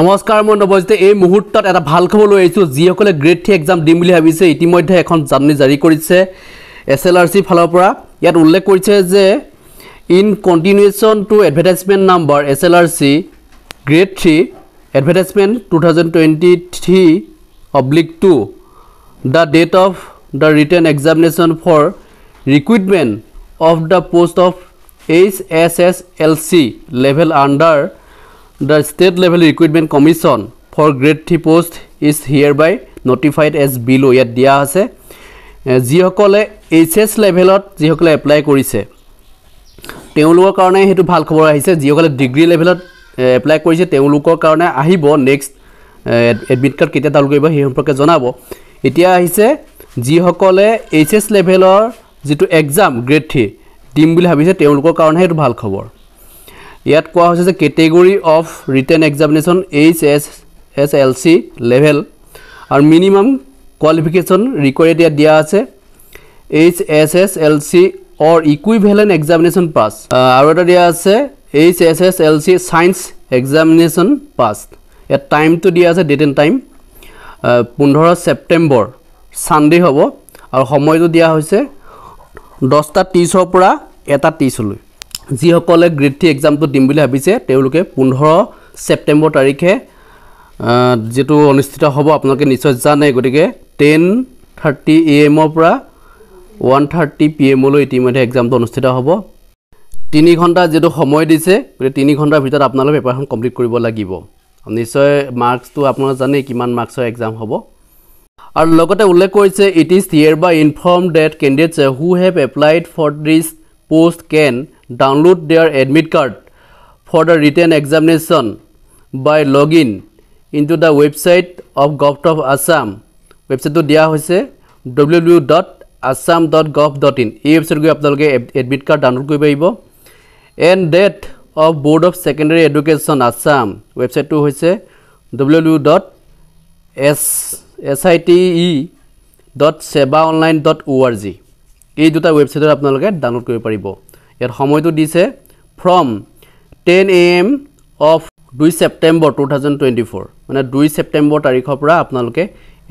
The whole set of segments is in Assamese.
নমস্কাৰ মই নৱজিতে এই মুহূৰ্তত এটা ভাল খবৰ লৈ আহিছোঁ যিসকলে গ্ৰেড থ্ৰী এক্সাম দিম বুলি ভাবিছে ইতিমধ্যে এখন জাননী জাৰি কৰিছে এছ এল আৰ চিৰ ফালৰ পৰা ইয়াত উল্লেখ কৰিছে যে in continuation to advertisement number S L R C grade three advertisement two thousand twenty three oblique to the date of the written examination for recruitment of the post of H S S L C level under the state level recruitment commission for grade three post is hereby notified as below ইয়াত দিয়া আছে যিসকলে এইচ এছ লেভেলত যিসকলে এপ্লাই কৰিছে তেওঁলোকৰ কাৰণে সেইটো ভাল খবৰ আহিছে যিসকলে ডিগ্ৰী লেভেলত এপ্লাই কৰিছে তেওঁলোকৰ কাৰণে আহিব নেক্সট এডমিট কাৰ্ড কেতিয়া ডাউন কৰিব সেই সম্পৰ্কে জনাব এতিয়া আহিছে যিসকলে এইচ এছ লেভেলৰ যিটো এক্সাম গ্ৰেড থ্ৰী দিম বুলি ভাবিছে তেওঁলোকৰ কাৰণেহে সেইটো ভাল খবৰ ইয়াত কোৱা হৈছে যে category of written examination H S S L C level আৰু মিনিমাম কোৱালিফিকেশ্যন ৰিকুৱাৰ্ড ইয়াত দিয়া আছে H S S L C or equivalent examination pass আৰু এটা দিয়া আছে H S S L C science examination pass ইয়াত টাইমটো দিয়া আছে ডেট এণ্ড টাইম পোন্ধৰ ছেপ্টেম্বৰ ছানডে হ'ব আৰু সময়টো দিয়া হৈছে দহটা ত্ৰিছৰ পৰা এটা ত্ৰিছলৈ যিসকলে গ্ৰেড থ্ৰী এক্সামটো দিম বুলি ভাবিছে তেওঁলোকে পোন্ধৰ ছেপ্টেম্বৰ তাৰিখে যিটো অনুষ্ঠিত হ'ব আপোনালোকে নিশ্চয় জানে গতিকে টেন থাৰ্টি এ এমৰ পৰা ওৱান থাৰ্টি পি এমলৈ ইতিমধ্যে এক্সামটো অনুষ্ঠিত হ'ব তিনি ঘণ্টা যিটো সময় দিছে গতিকে তিনি ঘণ্টাৰ ভিতৰত আপোনালোকে পেপাৰখন কমপ্লিট কৰিব লাগিব নিশ্চয় মাৰ্কছটো আপোনালোকে জানে কিমান মাৰ্কছৰ এক্সাম হ'ব আৰু লগতে উল্লেখ কৰিছে it is hereby inform that candidates who have applied for this post can download their admit card for the written examination by login into the website of Govt of Assam. Website to dia hoise www.assam.gov.in. E website go apnaloge admit card download koi paibo. And date of Board of Secondary Education Assam. Website to hoise www.site.sebaonline.org. E dota website apnaloge download koi paibo. ইয়াত সময়টো দিছে from ten A M of দুই September two thousand twenty four মানে দুই ছেপ্টেম্বৰ তাৰিখৰ পৰা আপোনালোকে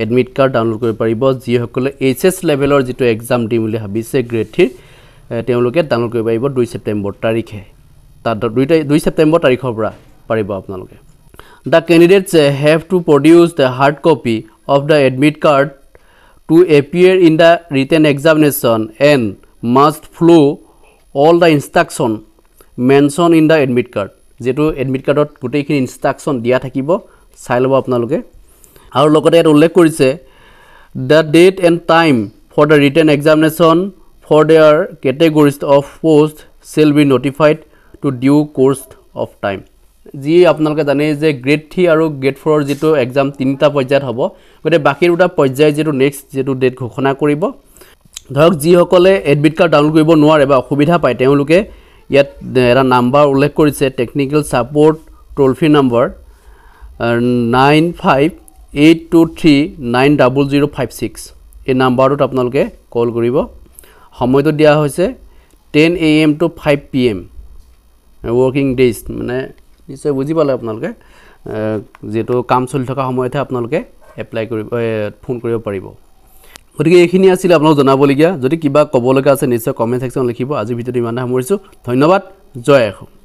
এডমিট কাৰ্ড ডাউনলোড কৰিব পাৰিব যিসকলে এইচ এছ লেভেলৰ যিটো এক্সাম দিম বুলি ভাবিছে গ্ৰেড থ্ৰীৰ তেওঁলোকে ডাউনলোড কৰিব পাৰিব দুই ছেপ্টেম্বৰ তাৰিখে তাত দুই তাৰিখ দুই ছেপ্টেম্বৰ তাৰিখৰ পৰা পাৰিব আপোনালোকে the candidates have to produce the hard copy of the admit card to appear in the written examination and must follow' all the instruction mention in the admit card যিটো এডমিট কাৰ্ডত গোটেইখিনি ইনষ্ট্ৰাকশ্যন দিয়া থাকিব চাই ল'ব আপোনালোকে আৰু লগতে ইয়াত উল্লেখ কৰিছে the date and time for the written examination for their categories of post shall be notified to due course of time যি আপোনালোকে জানেই যে গ্ৰেড থ্ৰী আৰু গ্ৰেড ফ'ৰৰ যিটো এক্সাম তিনিটা পৰ্যায়ত হ'ব গতিকে বাকী দুটা পৰ্যায় যিটো নেক্সট যিটো ডেট ঘোষণা কৰিব ধৰক যিসকলে এডমিট কাৰ্ড ডাউনলোড কৰিব নোৱাৰে বা অসুবিধা পায় তেওঁলোকে ইয়াত এটা নাম্বাৰ উল্লেখ কৰিছে technical support toll free number nine five eight two three nine double zero' five six এই নাম্বাৰটোত আপোনালোকে কল কৰিব সময়টো দিয়া হৈছে ten A M to five P M working days মানে নিশ্চয় বুজি পালে আপোনালোকে যিহেতু কাম চলি থকা সময়তহে আপোনালোকে এপ্লাই কৰিব ফোন কৰিব পাৰিব গতিকে এইখিনি আছিল আপোনালোক জনাবলগীয়া যদি কিবা ক'বলগীয়া আছে নিশ্চয় কমেণ্ট ছেকশ্যনত লিখিব আজিৰ ভিডিঅ'টো ইমানে সামৰিছোঁ ধন্যবাদ জয় আহক